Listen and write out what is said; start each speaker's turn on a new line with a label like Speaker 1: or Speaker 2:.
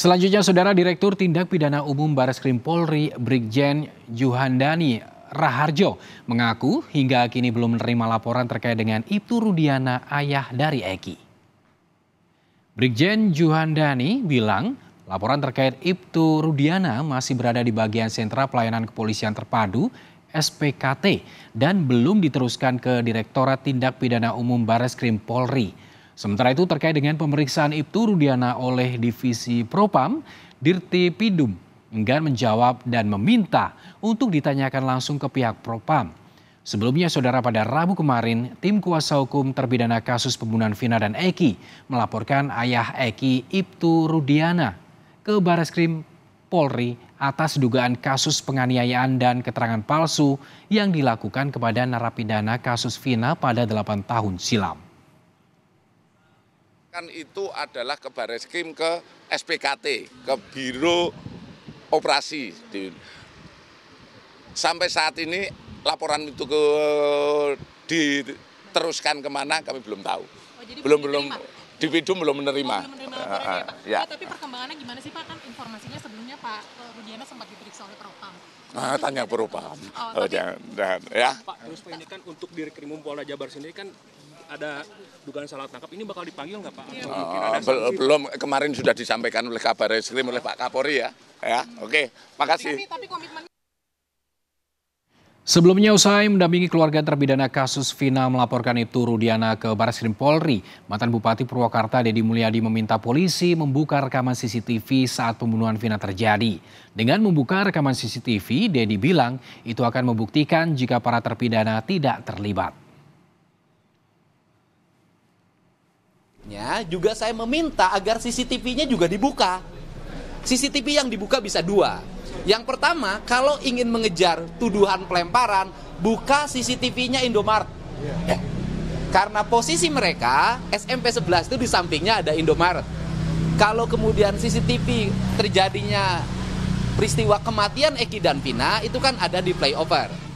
Speaker 1: Selanjutnya, Saudara Direktur Tindak Pidana Umum Baris Krim Polri, Brigjen Juhandani Raharjo, mengaku hingga kini belum menerima laporan terkait dengan Ibtu Rudiana, ayah dari Eki. Brigjen Juhandani bilang laporan terkait Ibtu Rudiana masih berada di bagian Sentra Pelayanan Kepolisian Terpadu SPKT dan belum diteruskan ke Direktorat Tindak Pidana Umum Baris Krim Polri. Sementara itu terkait dengan pemeriksaan Ibtu Rudiana oleh Divisi Propam, Dirti Pidum enggan menjawab dan meminta untuk ditanyakan langsung ke pihak Propam. Sebelumnya, saudara pada Rabu kemarin, tim kuasa hukum terpidana kasus pembunuhan Vina dan Eki melaporkan ayah Eki Ibtu Rudiana ke Bareskrim Polri atas dugaan kasus penganiayaan dan keterangan palsu yang dilakukan kepada narapidana kasus Vina pada 8 tahun silam.
Speaker 2: Kan itu adalah ke baris krim ke SPKT, ke Biro Operasi. Sampai saat ini laporan itu ke diteruskan kemana kami belum tahu. Oh, jadi belum belum di video belum menerima. Oh, belum menerima uh, ya, Ya. ya. tapi perkembangannya
Speaker 3: gimana sih Pak? Kan informasinya sebelumnya Pak eh, Rudiana sempat diperiksa oleh Propam.
Speaker 2: Nah, tanya Propam. Oh, oh ya.
Speaker 3: Pak, terus ini kan untuk krimum Polda Jabar sendiri kan ada dugaan salah tangkap ini bakal dipanggil nggak Pak? Atau uh, belum
Speaker 2: kemarin sudah disampaikan oleh kabar reskrim oleh Pak Kapolri ya. Ya, oke. Okay. Makasih. Tapi, tapi komitmen...
Speaker 1: Sebelumnya usai mendampingi keluarga terpidana kasus Vina melaporkan itu, Rudiana ke Baris Krim Polri, mantan Bupati Purwakarta Deddy Mulyadi meminta polisi membuka rekaman CCTV saat pembunuhan Vina terjadi. Dengan membuka rekaman CCTV, Deddy bilang itu akan membuktikan jika para terpidana tidak terlibat.
Speaker 3: selanjutnya juga saya meminta agar CCTV-nya juga dibuka. CCTV yang dibuka bisa dua. Yang pertama, kalau ingin mengejar tuduhan pelemparan, buka CCTV-nya Indomart. Ya. Karena posisi mereka, SMP 11 itu di sampingnya ada Indomaret. Kalau kemudian CCTV terjadinya peristiwa kematian Eki dan Vina, itu kan ada di playover.